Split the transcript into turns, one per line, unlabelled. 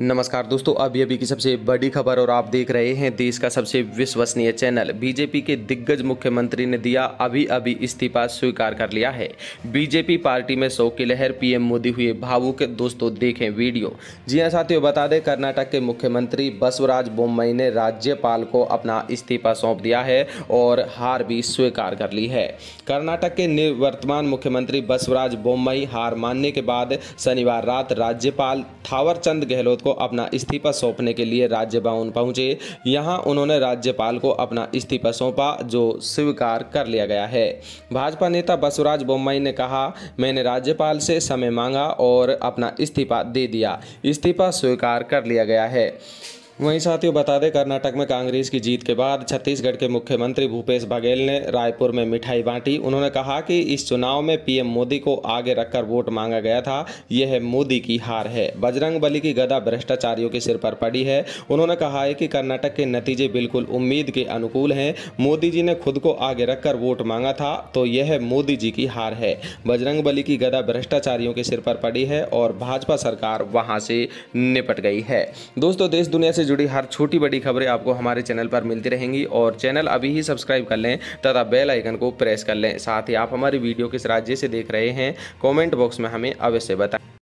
नमस्कार दोस्तों अभी अभी की सबसे बड़ी खबर और आप देख रहे हैं देश का सबसे विश्वसनीय चैनल बीजेपी के दिग्गज मुख्यमंत्री ने दिया अभी अभी इस्तीफा स्वीकार कर लिया है बीजेपी पार्टी में शोक की लहर पीएम मोदी हुए भावुक दोस्तों देखें वीडियो जी हां साथियों बता दें कर्नाटक के मुख्यमंत्री बसवराज बोम्बई ने राज्यपाल को अपना इस्तीफा सौंप दिया है और हार भी स्वीकार कर ली है कर्नाटक के निवर्तमान मुख्यमंत्री बसवराज बोम्बई हार मानने के बाद शनिवार रात राज्यपाल थावरचंद गहलोत को अपना इस्तीफा सौंपने के लिए राज्य भवन पहुंचे यहां उन्होंने राज्यपाल को अपना इस्तीफा सौंपा जो स्वीकार कर लिया गया है भाजपा नेता बसवराज बोम्बई ने कहा मैंने राज्यपाल से समय मांगा और अपना इस्तीफा दे दिया इस्तीफा स्वीकार कर लिया गया है वहीं साथियों बता दें कर्नाटक में कांग्रेस की जीत के बाद छत्तीसगढ़ के मुख्यमंत्री भूपेश बघेल ने रायपुर में मिठाई बांटी उन्होंने कहा कि इस चुनाव में पीएम मोदी को आगे रखकर वोट मांगा गया था यह मोदी की हार है बजरंग बली की गदा भ्रष्टाचारियों के सिर पर पड़ी है उन्होंने कहा है कि कर्नाटक के नतीजे बिल्कुल उम्मीद के अनुकूल हैं मोदी जी ने खुद को आगे रखकर वोट मांगा था तो यह मोदी जी की हार है बजरंग बली की गदा भ्रष्टाचारियों के सिर पर पड़ी है और भाजपा सरकार वहाँ से निपट गई है दोस्तों देश दुनिया से जुड़ी हर छोटी बड़ी खबरें आपको हमारे चैनल पर मिलती रहेंगी और चैनल अभी ही सब्सक्राइब कर लें तथा बेल आइकन को प्रेस कर लें साथ ही आप हमारी वीडियो किस राज्य से देख रहे हैं कॉमेंट बॉक्स में हमें अवश्य बताएं